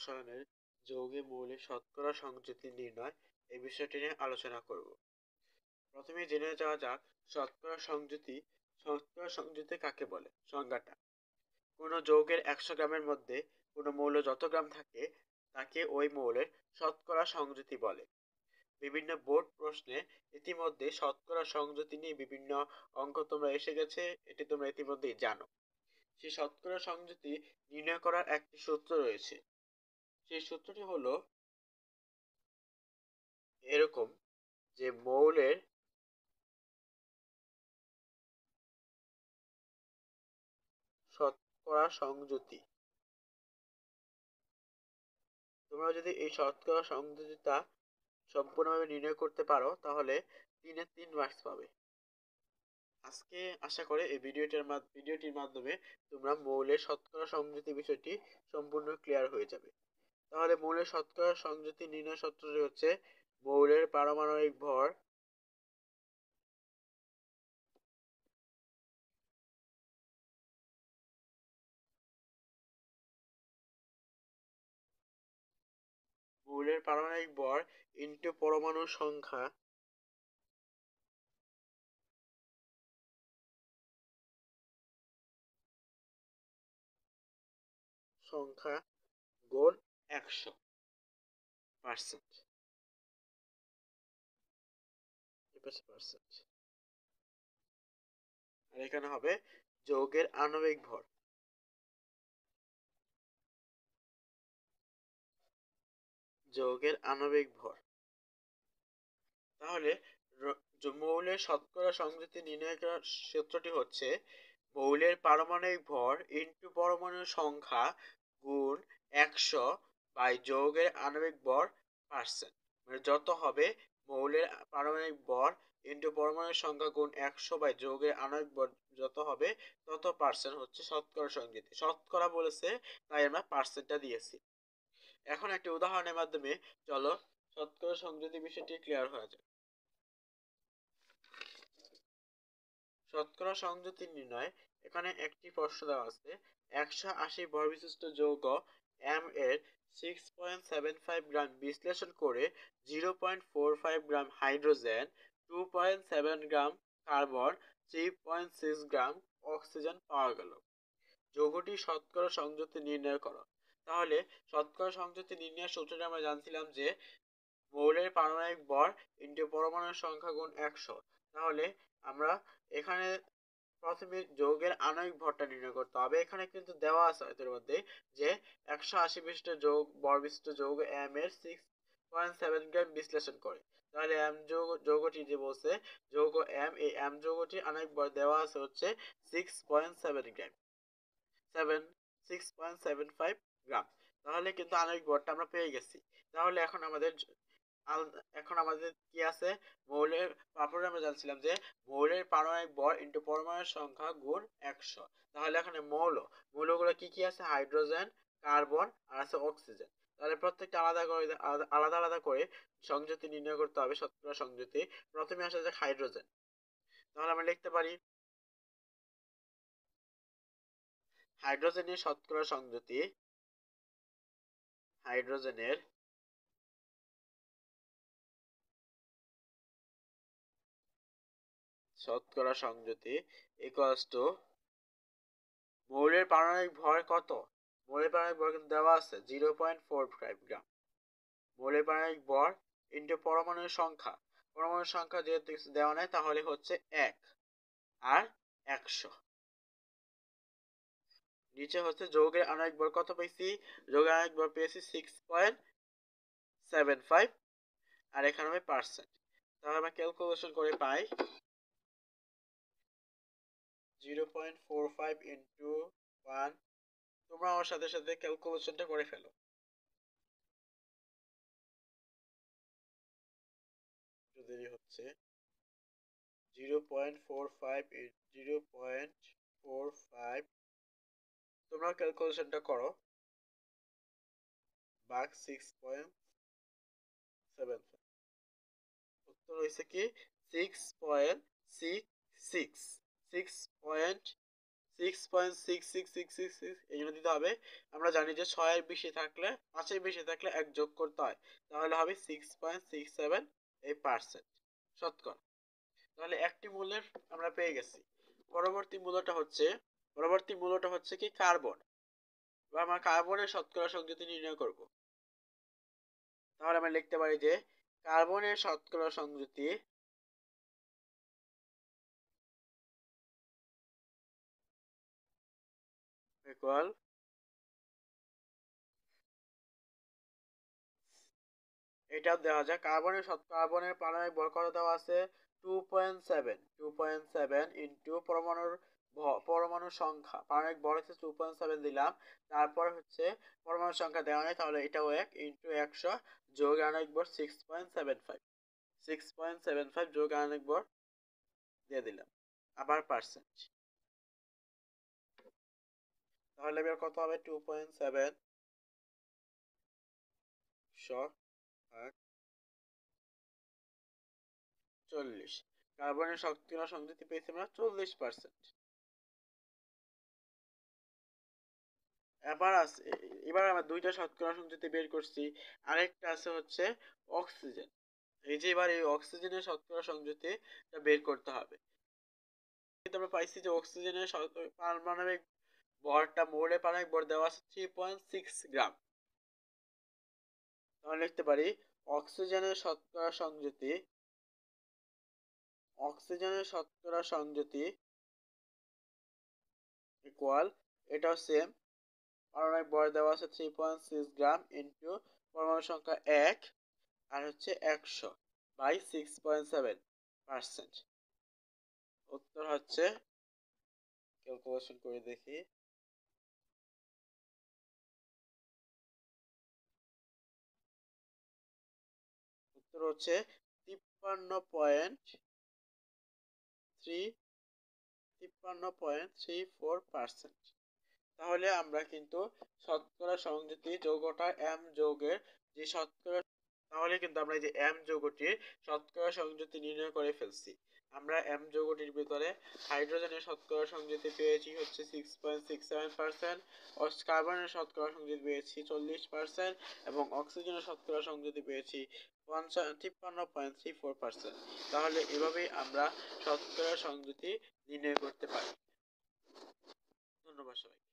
রসায়নের যৌগে মৌলে শতকরা সংযুক্তি নির্ণয় এই বিষয়টি নিয়ে আলোচনা করব প্রথমে জেনে যাওয়া যাক শতকরা সংযুতি শতকরা সংযুতি কাকে বলে সংজ্ঞাটা কোনো যৌগের একশো গ্রামের মধ্যে কোনো মৌল যত গ্রাম থাকে তাকে ওই মৌলের শতকরা সংযুতি বলে বিভিন্ন বোর্ড প্রশ্নে ইতিমধ্যে শতকরা সংযুতি নিয়ে বিভিন্ন অঙ্ক তোমরা এসে গেছে এটি তোমরা ইতিমধ্যেই জানো সেই শতকরা সংযুতি নির্ণয় করার একটি সূত্র রয়েছে সেই সূত্রটি হলো এরকম যে মৌলের শতকরা সংযুতি তোমরা যদি এই শতকরা সংযুতিটা সম্পূর্ণভাবে নির্ণয় করতে পারো তাহলে তিনে তিন মার্কস পাবে আজকে আশা করে এই ভিডিওটির ভিডিওটির মাধ্যমে তোমরা মৌলের শতকরা সংযুতি বিষয়টি সম্পূর্ণ ক্লিয়ার হয়ে যাবে তাহলে মৌলের শতকরা সংযুতি নির্ণয় সূত্রটি হচ্ছে মৌলের পারমাণবিক ভর মৌলের পারমাণবিক ভর ইন্টু পরমাণু সংখ্যা সংখ্যা গোল একশো পার্সেন্ট পার্সেন্ট আর এখানে হবে যৌগের আণবিক ভর যৌগের আণবিক ভর তাহলে মৌলের শতকরা সংযুক্তি নির্ণয় করার ক্ষেত্রটি হচ্ছে মৌলের পারমাণবিক ভর ইন্টু পরমাণুর সংখ্যা গুণ একশো বাই যৌগের আণবিক ভর পার্সেন্ট মানে যত হবে মৌলের পারমাণবিক ভর ইন্টু পরমাণুর সংখ্যা গুণ একশো বাই যৌগের আণবিক ভর যত হবে তত পার্সেন্ট হচ্ছে শতকরা সংকেতে শতকরা বলেছে তাই আমরা পার্সেন্টটা দিয়েছি এখন একটি উদাহরণের মাধ্যমে চলো শতকরা সংযুতি বিষয়টি ক্লিয়ার হয়ে যায় শতকরা সংযুতি নির্ণয় এখানে একটি প্রশ্ন দেওয়া আছে একশো আশি ভর বিশিষ্ট যৌগ এম এর six point seven five gram বিশ্লেষণ করে zero point four five gram hydrogen two point seven gram carbon three point six gram oxygen পাওয়া গেল যৌগটি শতকরা সংযুক্তি নির্ণয় করো তাহলে শতকরা সংযুক্তি নির্ণয়ের সূত্রটা আমরা জানছিলাম যে মৌলের পারমাণবিক ভর ইন্টু পরমাণুর সংখ্যা গুণ একশো তাহলে আমরা এখানে প্রাথমিক যৌগের আণবিক ভরটা নির্ণয় করতে হবে এখানে কিন্তু দেওয়া আছে এদের মধ্যে যে একশো আশি বিশিষ্ট যৌগ বরবিষ্ট যৌগ এম এর সিক্স পয়েন্ট সেভেন গ্রাম বিশ্লেষণ করে তাহলে এম যৌগ যৌগটি যে বলছে যৌগ এম এই এম যৌগটি আণবিক ভর দেওয়া আছে হচ্ছে six point seven gram seven six point seven five gram তাহলে কিন্তু আণবিক ভরটা আমরা পেয়ে গেছি তাহলে এখন আমাদের এখন আমাদের কি আছে মৌলের তারপরে আমরা জানছিলাম যে মৌলের পারমাণবিক ভর ইন্টু পরমাণুর সংখ্যা গুণ একশো তাহলে এখানে মৌল মৌলগুলো কি কি আছে হাইড্রোজেন কার্বন আর আছে অক্সিজেন তাহলে প্রত্যেকটা আলাদা করে আলাদা আলাদা করে সংযুতি নির্ণয় করতে হবে শতকরা সংযুতি প্রথমে আসা যাক হাইড্রোজেন তাহলে আমরা লিখতে পারি হাইড্রোজেনের শতকরা সংযুতি হাইড্রোজেনের শতকরা সংযতি ইকুয়ালস টু মৌলের পারমাণবিক ভর কত মৌলের পারমাণবিক ভর কিন্তু দেওয়া আছে zero point four five gram মৌলের পারমাণবিক ভর ইন্টু পরমাণুর সংখ্যা পরমাণুর সংখ্যা যেহেতু কিছু দেওয়া নাই তাহলে হচ্ছে এক আর একশো নিচে হচ্ছে যৌগের আণবিক ভর কত পেয়েছি যৌগের আণবিক ভর পেয়েছি সিক্স পয়েন্ট সেভেন ফাইভ আর এখানে আমি পার্সেন্ট তাহলে আমরা ক্যালকুলেশন করে পাই জিরো পয়েন্ট ফোর ফাইভ তোমরা আমার সাথে সাথে ক্যালকুলেশনটা করে ফেলো দেরি হচ্ছে জিরো পয়েন্ট তোমরা ক্যালকুলেশনটা করো বাঘ সিক্স পয়েন্ট সেভেন উত্তর হয়েছে কি সিক্স পয়েন্ট সিক্স সিক্স এগুলো দিতে হবে আমরা জানি যে ছয়ের বেশি থাকলে পাঁচের বেশি থাকলে এক যোগ করতে হয় তাহলে হবে সিক্স পয়েন্ট সিক্স সেভেন এই পার্সেন্ট তাহলে একটি মূল্যের আমরা পেয়ে গেছি পরবর্তী মূল্যটা হচ্ছে পরবর্তী মূল্যটা হচ্ছে কি কার্বন বা আমরা কার্বনের শতকরা সংযুক্তি নির্ণয় করব তাহলে আমরা লিখতে পারি যে কার্বনের শতকরা সংযুক্তি equal এটা দেওয়া যাক কার্বনের কার্বনের পারমাণবিক ভর কত দেওয়া আছে 2.7 2.7 ইনটু পরমাণুর পরমাণুর সংখ্যা পারমাণবিক ভর হচ্ছে 2.7 দিলাম তারপর হচ্ছে পরমাণুর সংখ্যা দেওয়া নাই তাহলে এটাও 1 ইনটু 100 যোগ আণবিক ভর 6.75 6.75 যোগ আণবিক ভর দিয়ে দিলাম আবার পার্সেন্ট তাহলে এবার কত হবে টু পয়েন্ট সেভেন ভাগ চল্লিশ কার্বনের শক্তি না সংযুক্তি পেয়েছি আমরা চল্লিশ পার্সেন্ট এবার আছে এবার আমরা দুইটা শতকরা সংযুক্তি বের করছি আরেকটা আছে হচ্ছে অক্সিজেন এই যে এবার এই অক্সিজেনের শতকরা সংযুক্তি বের করতে হবে কিন্তু আমরা পাইছি যে অক্সিজেনের পারমাণবিক ভরটা মোড়ে পানায় ভর দেওয়া আছে থ্রি পয়েন্ট সিক্স গ্রাম তাহলে লিখতে পারি অক্সিজেনের শতকরা সংযুতি অক্সিজেনের শতকরা সংযুতি ইকুয়াল এটাও সেম পারমাণবিক ভর দেওয়া আছে three point six gram into পরমাণু সংখ্যা এক আর হচ্ছে একশো by six point seven percent উত্তর হচ্ছে ক্যালকুলেশন করে দেখি রয়েছে তিপ্পান্ন পয়েন্ট থ্রি তিপ্পান্ন পয়েন্ট থ্রি ফোর পার্সেন্ট তাহলে আমরা কিন্তু শতকরা সংযুক্তি যোগটা এম যোগের যে শতকরা তাহলে কিন্তু আমরা এই যে এম যোগটি শতকরা সংযুক্তি নির্ণয় করে ফেলছি আমরা এম যৌগটির ভিতরে হাইড্রোজেনের শতকরা সংযুতি পেয়েছি হচ্ছে six point six seven percent কার্বনের শতকরা সংযুতি পেয়েছি চল্লিশ পার্সেন্ট এবং অক্সিজেনের শতকরা সংযুতি পেয়েছি পঞ্চা তিপ্পান্ন পয়েন্ট থ্রি ফোর পার্সেন্ট তাহলে এভাবেই আমরা শতকরা সংযুতি নির্ণয় করতে পারি ধন্যবাদ সবাই